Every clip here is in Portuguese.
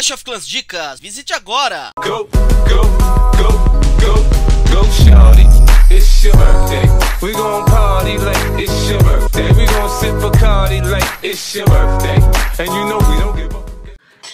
Clash of Clans Dicas, visite agora! Go, go, go, go, go, shawty, it's your birthday. We gon' party like it's your birthday. We gon' sip Bacardi like it's your birthday. And you know we don't give up.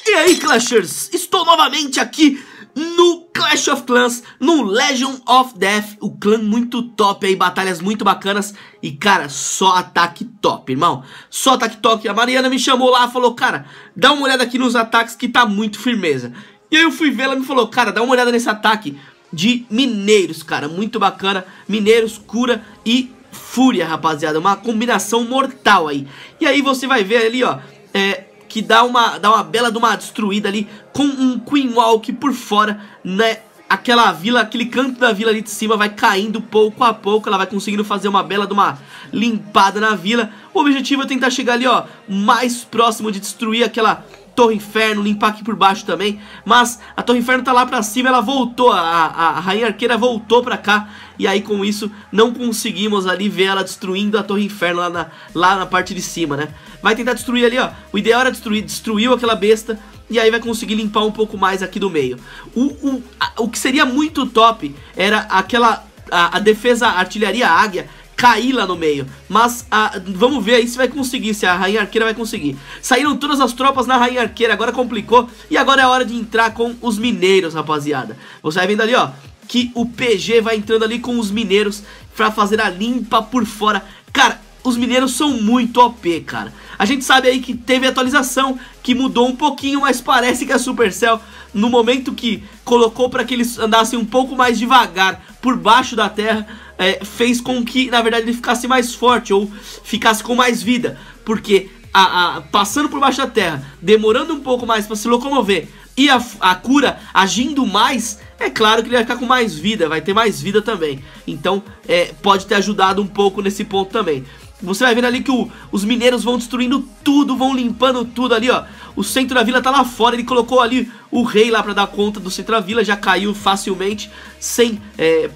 E aí, Clashers, estou novamente aqui no Clash of Clans no Legion of Death, o clã muito top aí, batalhas muito bacanas e cara, só ataque top, irmão, só ataque top, a Mariana me chamou lá, falou, cara, dá uma olhada aqui nos ataques que tá muito firmeza, e aí eu fui ver, ela me falou, cara, dá uma olhada nesse ataque de mineiros, cara, muito bacana, mineiros, cura e fúria, rapaziada, uma combinação mortal aí, e aí você vai ver ali, ó, é, que dá uma, dá uma bela de uma destruída ali com um Queen Walk por fora, né? Aquela vila, aquele canto da vila ali de cima vai caindo pouco a pouco, ela vai conseguindo fazer uma bela de uma limpada na vila. O objetivo é tentar chegar ali, ó, mais próximo de destruir aquela Torre Inferno, limpar aqui por baixo também. Mas a Torre Inferno tá lá pra cima, ela voltou, a, a, Rainha Arqueira voltou pra cá. E aí com isso não conseguimos ali ver ela destruindo a Torre Inferno lá na, lá na parte de cima, né? Vai tentar destruir ali, ó. O ideal era destruir, destruiu aquela besta. E aí vai conseguir limpar um pouco mais aqui do meio. O, o, a, o que seria muito top era aquela a, a, defesa artilharia águia cair lá no meio. Mas a, ah, vamos ver aí se vai conseguir, se a Rainha Arqueira vai conseguir. Saíram todas as tropas na Rainha Arqueira, agora complicou. E agora é hora de entrar com os mineiros, rapaziada. Você vai vendo ali, ó, que o PG vai entrando ali com os mineiros pra fazer a limpa por fora. Cara, os mineiros são muito OP, cara. A gente sabe aí que teve atualização que mudou um pouquinho, mas parece que a Supercell, no momento que colocou para que eles andassem um pouco mais devagar por baixo da terra, é, fez com que, na verdade, ele ficasse mais forte ou ficasse com mais vida. Porque a, a, passando por baixo da terra, demorando um pouco mais para se locomover e a, a, cura agindo mais, é claro que ele vai ficar com mais vida, vai ter mais vida também. Então é, pode ter ajudado um pouco nesse ponto também. Você vai vendo ali que o, os mineiros vão destruindo tudo, vão limpando tudo ali, ó. O centro da vila tá lá fora, ele colocou ali o rei lá pra dar conta do centro da vila, já caiu facilmente, sem é,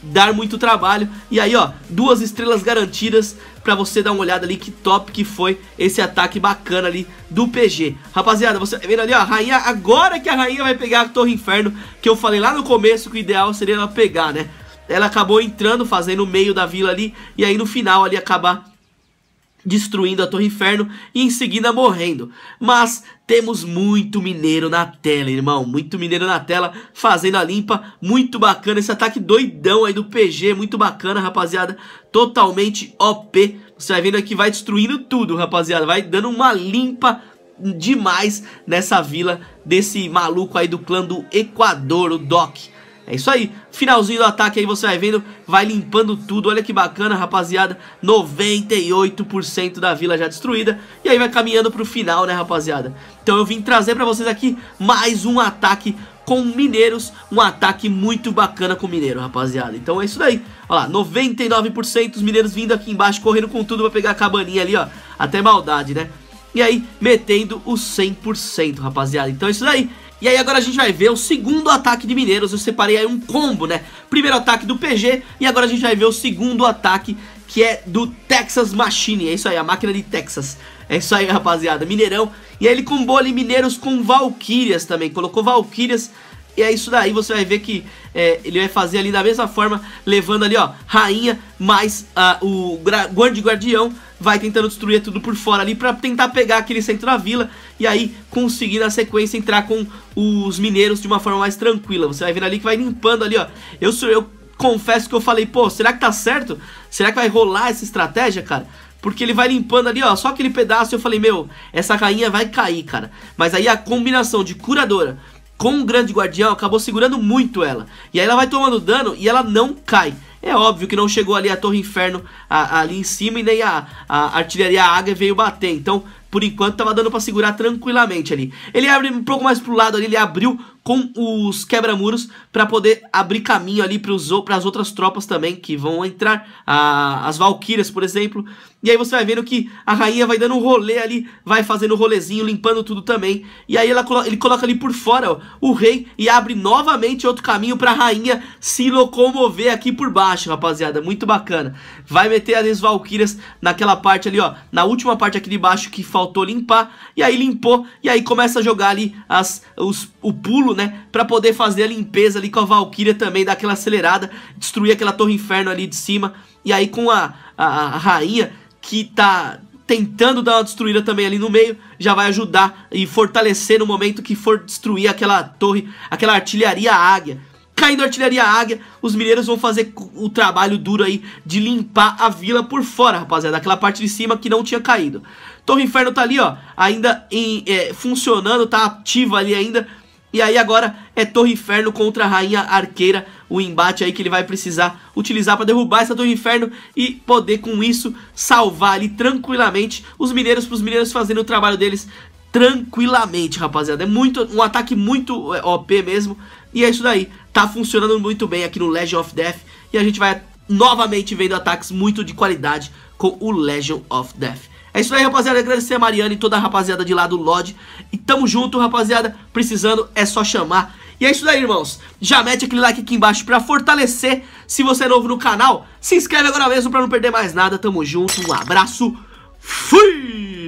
dar muito trabalho. E aí, ó, duas estrelas garantidas pra você dar uma olhada ali que top que foi esse ataque bacana ali do PG. Rapaziada, você tá vendo ali, ó, a rainha, agora que a rainha vai pegar a Torre Inferno, que eu falei lá no começo que o ideal seria ela pegar, né? ela acabou entrando, fazendo o meio da vila ali, e aí no final ali acabar destruindo a Torre Inferno e em seguida morrendo. Mas temos muito mineiro na tela, irmão. Muito mineiro na tela, fazendo a limpa. Muito bacana esse ataque doidão aí do PG. Muito bacana, rapaziada. Totalmente OP. Você vai vendo aqui, vai destruindo tudo, rapaziada. Vai dando uma limpa demais nessa vila desse maluco aí do clã do Equador, o Doc. É isso aí, finalzinho do ataque aí você vai vendo, vai limpando tudo, olha que bacana rapaziada, 98% da vila já destruída E aí vai caminhando pro final né rapaziada Então eu vim trazer pra vocês aqui mais um ataque com mineiros, um ataque muito bacana com mineiro, rapaziada. Então é isso daí. Olha lá, 99% os mineiros vindo aqui embaixo, correndo com tudo pra pegar a cabaninha ali, ó. Até maldade, né? E aí, metendo o 100%, rapaziada. Então é isso daí. E aí agora a gente vai ver o segundo ataque de mineiros, eu separei aí um combo, né? Primeiro ataque do PG e agora a gente vai ver o segundo ataque que é do Texas Machine, é isso aí, a máquina de Texas. É isso aí, rapaziada, Mineirão. E aí ele combou ali mineiros com Valkyrias também, colocou Valkyrias e é isso daí, você vai ver que é, ele vai fazer ali da mesma forma, levando ali, ó, rainha mais uh, o guardi guardião vai tentando destruir tudo por fora ali para tentar pegar aquele centro da vila e aí conseguir na sequência entrar com os mineiros de uma forma mais tranquila. Você vai vendo ali que vai limpando ali, ó. Eu, eu confesso que eu falei, pô, será que tá certo? Será que vai rolar essa estratégia, cara? Porque ele vai limpando ali, ó, só aquele pedaço. Eu falei, meu, essa rainha vai cair, cara. Mas aí a combinação de curadora com o grande guardião acabou segurando muito ela. E aí ela vai tomando dano e ela não cai. É óbvio que não chegou ali a Torre Inferno a, a, ali em cima e nem a, a artilharia Águia veio bater. Então, por enquanto, tava dando para segurar tranquilamente ali. Ele abre um pouco mais pro lado ali, ele abriu com os quebra-muros para poder abrir caminho ali para as outras tropas também que vão entrar, a, as valquírias, por exemplo. E aí você vai vendo que a rainha vai dando um rolê ali, vai fazendo um rolezinho, limpando tudo também. E aí ela, ele coloca ali por fora ó, o rei e abre novamente outro caminho para a rainha se locomover aqui por baixo, rapaziada. Muito bacana. Vai meter as valquírias naquela parte ali, ó, na última parte aqui de baixo que faltou limpar. E aí limpou, e aí começa a jogar ali as, os, o pulo pulo, né? Pra poder fazer a limpeza ali com a Valkyria também, dar aquela acelerada, destruir aquela torre inferno ali de cima. E aí com a, a, a rainha que tá tentando dar uma destruída também ali no meio, já vai ajudar e fortalecer no momento que for destruir aquela torre, aquela artilharia águia. Caindo a artilharia águia, os mineiros vão fazer o trabalho duro aí de limpar a vila por fora, rapaziada. Aquela parte de cima que não tinha caído. Torre Inferno tá ali, ó, ainda em, é, funcionando, tá ativa ali ainda e aí agora é Torre Inferno contra a Rainha Arqueira, o embate aí que ele vai precisar utilizar para derrubar essa Torre Inferno e poder com isso salvar ali tranquilamente os mineiros, para os mineiros fazendo o trabalho deles tranquilamente, rapaziada. É muito um ataque muito é, OP mesmo. E é isso daí. Tá funcionando muito bem aqui no Legion of Death e a gente vai novamente vendo ataques muito de qualidade com o Legion of Death. É isso aí, rapaziada. Agradecer a Mariana e toda a rapaziada de lá do LOD. E tamo junto, rapaziada. Precisando é só chamar. E é isso aí, irmãos. Já mete aquele like aqui embaixo pra fortalecer. Se você é novo no canal, se inscreve agora mesmo pra não perder mais nada. Tamo junto, um abraço. Fui!